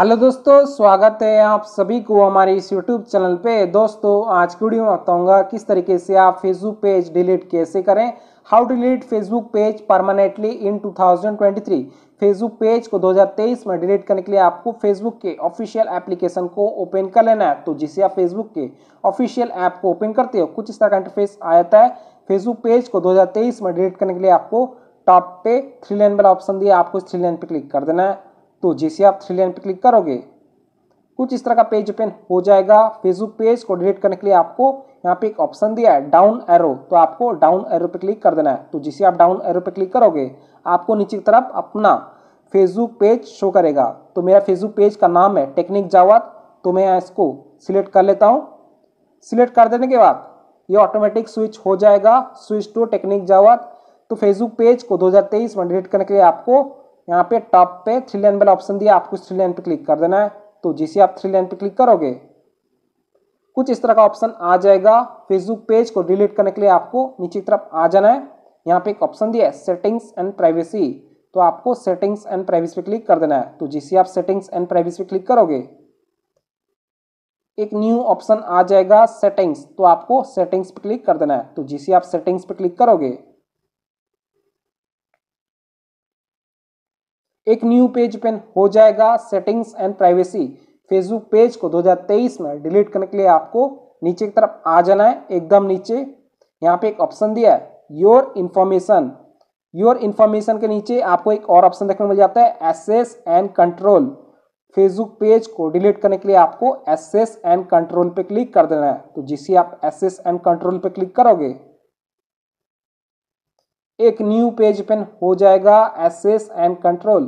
Hello दोस्तों स्वागत है आप सभी को हमारे इस यूट्यूब चैनल पे दोस्तों आज की वीडियो में बताऊंगा किस तरीके से आप फेसबुक पेज डिलीट कैसे करें how delete Facebook page permanently in 2023 Facebook page को 2023 में डिलीट करने के लिए आपको फेसबुक के ऑफिशियल एप्लीकेशन को ओपन कर लेना है तो जिसे आप फेसबुक के ऑफिशियल ऐप को ओपन करते हो कुछ इस तरह का इंटरफेस आया है फेसबुक पेज को दो में डिलीट करने के लिए आपको टॉप पे थ्री लाइन वाला ऑप्शन दिया आपको इस थ्री लाइन पर क्लिक कर देना है तो जैसे आप थ्री लाइन पर क्लिक करोगे कुछ इस तरह का पेज ओपन हो जाएगा फेसबुक पेज को डिलीट करने के लिए आपको यहाँ पे एक ऑप्शन दिया है डाउन एरो तो आपको डाउन एरो पे क्लिक कर देना है तो जिसे आप डाउन एरो पे क्लिक करोगे आपको नीचे की तरफ अपना फेसबुक पेज शो करेगा तो मेरा फेसबुक पेज का नाम है टेक्निक जावाद तो मैं इसको सिलेक्ट कर लेता हूँ सिलेक्ट कर देने के बाद ये ऑटोमेटिक स्विच हो जाएगा स्विच टू टेक्निक जावाद तो फेसबुक पेज को दो में डिलीट करने के लिए आपको यहाँ पे टॉप पे थ्री लाइन वाला ऑप्शन दिया आपको थ्री लाइन पे क्लिक कर देना है तो जैसे आप थ्री लाइन पे क्लिक करोगे कुछ इस तरह का ऑप्शन आ जाएगा फेसबुक पेज को डिलीट करने के लिए आपको नीचे की तरफ आ जाना है यहाँ पे एक ऑप्शन दिया है सेटिंग्स एंड प्राइवेसी तो आपको सेटिंग्स एंड प्राइवेसी पे क्लिक कर देना है तो जैसे आप सेटिंग्स एंड प्राइवेसी पे क्लिक करोगे एक न्यू ऑप्शन आ जाएगा सेटिंग्स तो आपको सेटिंग्स पे क्लिक कर देना है तो जैसे आप सेटिंग्स पे क्लिक करोगे एक न्यू पेज पेन हो जाएगा settings and privacy Facebook page को 2023 में डिलीट करने के लिए आपको नीचे की तरफ आ जाना है एकदम नीचे यहाँ पे एक ऑप्शन दिया है योर इन्फॉर्मेशन योर इन्फॉर्मेशन के नीचे आपको एक और ऑप्शन देखने को मिल जाता है access and control Facebook page को डिलीट करने के लिए आपको एसेस एंड कंट्रोल पे क्लिक कर देना है तो जिसे आप एसेस एंड कंट्रोल पे क्लिक करोगे एक न्यू पेज ओपन हो जाएगा access and control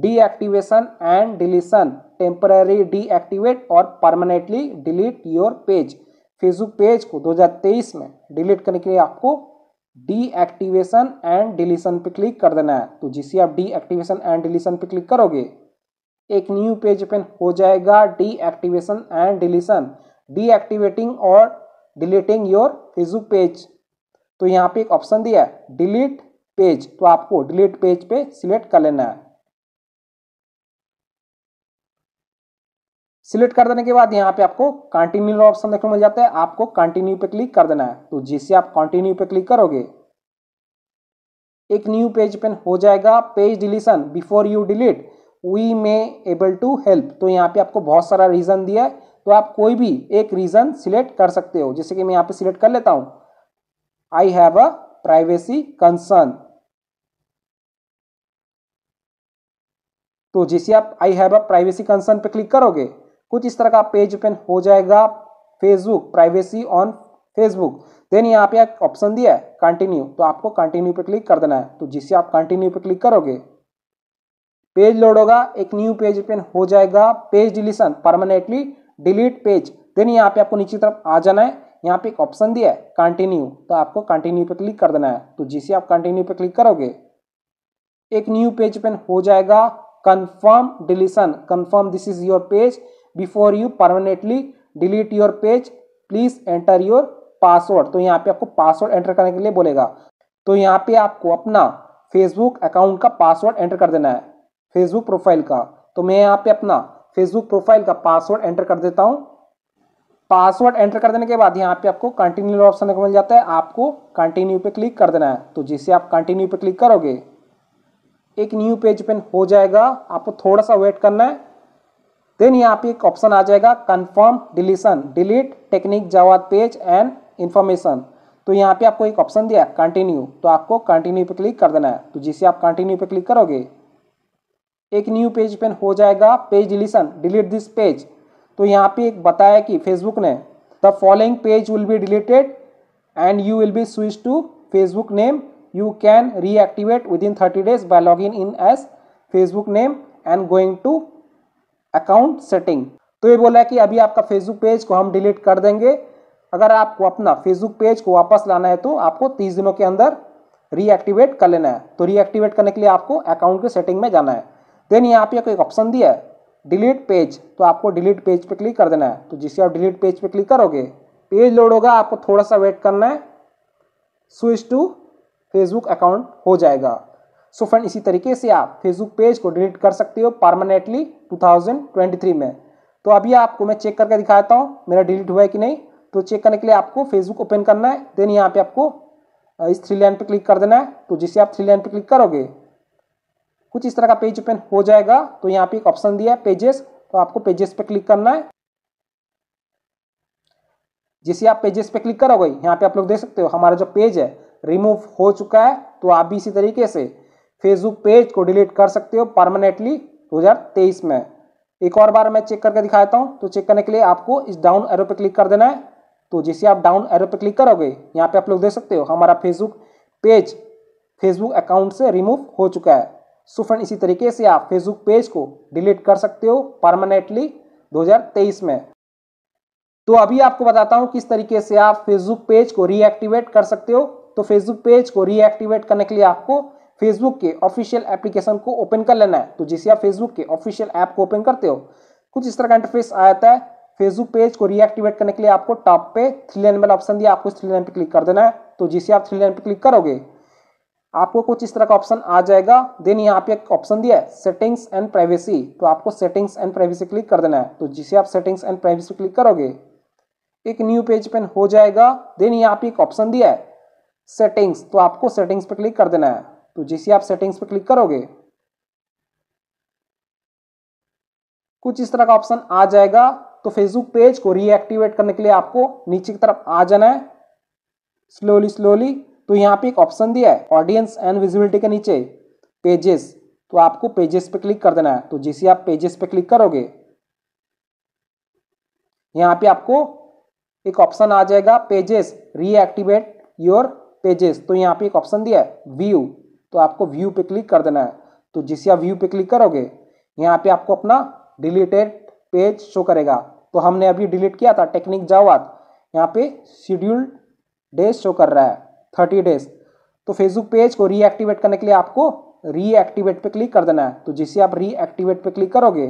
deactivation and deletion temporary deactivate और permanently delete your page Facebook page को 2023 में डिलीट करने के लिए आपको डीएक्टिवेशन एंड डिलीशन पे क्लिक कर देना है तो जिसे आप डीएक्टिवेशन एंड डिलीशन पे क्लिक करोगे एक न्यू पेज ओपन हो जाएगा डीएक्टिवेशन एंड डिलीशन डीएक्टिवेटिंग और डिलीटिंग योर फेसबुक पेज तो यहाँ पे एक ऑप्शन दिया है डिलीट पेज तो आपको डिलीट पेज पे सिलेक्ट कर लेना है सिलेक्ट कर देने के बाद यहाँ पे आपको कंटिन्यू ऑप्शन देखने मिल जाता है आपको कंटिन्यू पे क्लिक कर देना है तो जिससे आप कंटिन्यू पे क्लिक करोगे एक न्यू पेज पेन हो जाएगा page deletion before you delete we may able to help तो यहाँ पे आपको बहुत सारा रीज़न दिया है तो आप कोई भी एक रीज़न सिलेक्ट कर सकते हो जैसे कि मैं यहाँ पे सिलेक्ट कर लेता हूँ I have a privacy concern. तो जैसे आप I have a privacy concern पे क्लिक करोगे कुछ इस तरह का पेज ओपन हो जाएगा Facebook privacy on Facebook then यहाँ पे ऑप्शन दिया है कंटिन्यू तो आपको कंटिन्यू पे क्लिक कर देना है तो जिससे आप कंटिन्यू पे क्लिक करोगे पेज लोड होगा एक न्यू पेज ओपन हो जाएगा page deletion permanently delete page then यहाँ पे आपको नीचे तरफ आ जाना है यहाँ पे एक ऑप्शन दिया है कंटिन्यू तो आपको कंटिन्यू पे क्लिक कर देना है तो जिसे आप कंटिन्यू पे क्लिक करोगे एक न्यू पेज पेन हो जाएगा confirm deletion confirm this is your page before you permanently delete your page please enter your password तो यहाँ पे आपको पासवर्ड एंटर करने के लिए बोलेगा तो यहाँ पे आपको अपना फेसबुक अकाउंट का पासवर्ड एंटर कर देना है फेसबुक प्रोफाइल का तो मैं यहाँ पे अपना फेसबुक प्रोफाइल का पासवर्ड एंटर कर देता हूँ पासवर्ड एंटर कर देने के बाद यहाँ पे आपको कंटिन्यू ऑप्शन देखने मिल जाता है आपको कंटिन्यू पे क्लिक कर देना है तो जिससे आप कंटिन्यू पे क्लिक करोगे एक न्यू पेज पेन हो जाएगा आपको थोड़ा सा वेट करना है देन यहाँ पे एक ऑप्शन आ जाएगा कंफर्म डिलीशन डिलीट टेक्निक जवाब पेज एंड इन्फॉर्मेशन तो यहाँ पे आपको एक ऑप्शन दिया कंटिन्यू तो आपको कंटिन्यू पे क्लिक कर देना है तो जिससे आप कंटिन्यू पे क्लिक करोगे एक न्यू पेज पेन हो जाएगा page deletion delete this page तो यहाँ पे एक बताया कि फेसबुक ने the following page will be deleted and you will be switch to Facebook name you can reactivate within thirty days by log in in as Facebook name and going to account setting तो ये बोला कि अभी आपका Facebook page को हम delete कर देंगे अगर आपको अपना फेसबुक पेज को वापस लाना है तो आपको तीस दिनों के अंदर रीएक्टिवेट कर लेना है तो रीएक्टिवेट करने के लिए आपको अकाउंट के सेटिंग में जाना है देन यहाँ पे एक ऑप्शन दिया है डिलीट पेज तो आपको डिलीट पेज पे क्लिक कर देना है तो जिसे आप डिलीट पेज पे क्लिक करोगे पेज लोड होगा आपको थोड़ा सा वेट करना है स्विच टू फेसबुक अकाउंट हो जाएगा सो so फ्रेंड इसी तरीके से आप फेसबुक पेज को डिलीट कर सकते हो परमानेंटली 2023 में तो अभी आपको मैं चेक करके दिखाता हूँ मेरा डिलीट हुआ है कि नहीं तो चेक करने के लिए आपको फेसबुक ओपन करना है देन यहाँ पे आपको इस थ्री लाइन पे क्लिक कर देना है तो जिसे आप थ्री लाइन पे क्लिक करोगे कुछ इस तरह का पेज ओपन हो जाएगा तो यहाँ पे एक ऑप्शन दिया है पेजेस तो आपको पेजेस पे क्लिक करना है जैसे आप पेजेस पे क्लिक करोगे यहाँ पे आप लोग देख सकते हो हमारा जो पेज है रिमूव हो चुका है तो आप भी इसी तरीके से फेसबुक पेज को डिलीट कर सकते हो परमानेंटली 2023 में एक और बार मैं चेक करके दिखाता हूँ तो चेक करने के लिए आपको इस डाउन एरो पे क्लिक कर देना है तो जैसे आप डाउन एरो पे क्लिक करोगे यहाँ पे आप लोग देख सकते हो हमारा फेसबुक पेज फेसबुक अकाउंट से रिमूव हो चुका है सो फ्रेंड इसी तरीके से आप फेसबुक पेज को डिलीट कर सकते हो परमानेंटली 2023 में तो अभी आपको बताता हूँ किस तरीके से आप फेसबुक पेज को रीएक्टिवेट कर सकते हो तो फेसबुक पेज को रीएक्टिवेट करने के लिए आपको फेसबुक के ऑफिशियल एप्लीकेशन को ओपन कर लेना है तो जिसे आप फेसबुक के ऑफिशियल ऐप को ओपन करते हो कुछ इस तरह का इंटरफेस आया है फेसबुक पेज को रीएक्टिवेट करने के लिए आपको टॉप पे थ्री लाइन वाला ऑप्शन दिया आपको थ्री लाइन पे क्लिक कर देना है तो जिसे आप थ्री लाइन पे क्लिक करोगे आपको कुछ इस तरह का ऑप्शन आ जाएगा देन यहाँ पे एक ऑप्शन दिया है सेटिंग्स एंड प्राइवेसी तो आपको सेटिंग्स एंड प्राइवेसी क्लिक कर देना है तो जिसे आप सेटिंग्स एंड प्राइवेसी क्लिक करोगे एक न्यू पेज पेन हो जाएगा देन यहाँ पे एक ऑप्शन दिया है सेटिंग्स तो आपको सेटिंग्स पे क्लिक कर देना है तो जिसे आप सेटिंग्स पे क्लिक करोगे कुछ इस तरह का ऑप्शन आ जाएगा तो फेसबुक पेज को रीएक्टिवेट करने के लिए आपको नीचे की तरफ आ जाना है स्लोली स्लोली तो यहाँ पे एक ऑप्शन दिया है ऑडियंस एंड विजिबिलिटी के नीचे पेजेस तो आपको पेजेस पे क्लिक कर देना है तो जैसे आप पेजेस पे क्लिक करोगे यहाँ पे आपको एक ऑप्शन आ जाएगा पेजेस रीएक्टिवेट योर पेजेस तो यहाँ पे एक ऑप्शन दिया है व्यू तो आपको व्यू पे क्लिक कर देना है तो जैसे आप व्यू पे क्लिक करोगे यहाँ पे आपको अपना डिलीटेड पेज शो करेगा तो हमने अभी डिलीट किया था टेक्निक जावाद यहाँ पे शेड्यूल्ड डे शो कर रहा है थर्टी डेज तो फेसबुक पेज को रीएक्टिवेट करने के लिए आपको रीएक्टिवेट पे क्लिक कर देना है तो जिससे आप रीएक्टिवेट पे क्लिक करोगे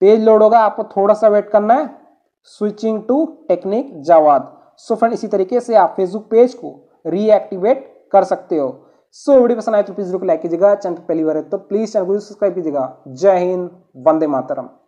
पेज लोड होगा आपको थोड़ा सा वेट करना है switching to technique Jawad so friend इसी तरीके से आप फेसबुक पेज को रीएक्टिवेट कर सकते हो सो so, वीडियो पसंद आए तो प्लीज रुक लाइक कीजिएगा चैनल पहली बार है तो प्लीज चैनल को सब्सक्राइब कीजिएगा जय हिंद वंदे मातरम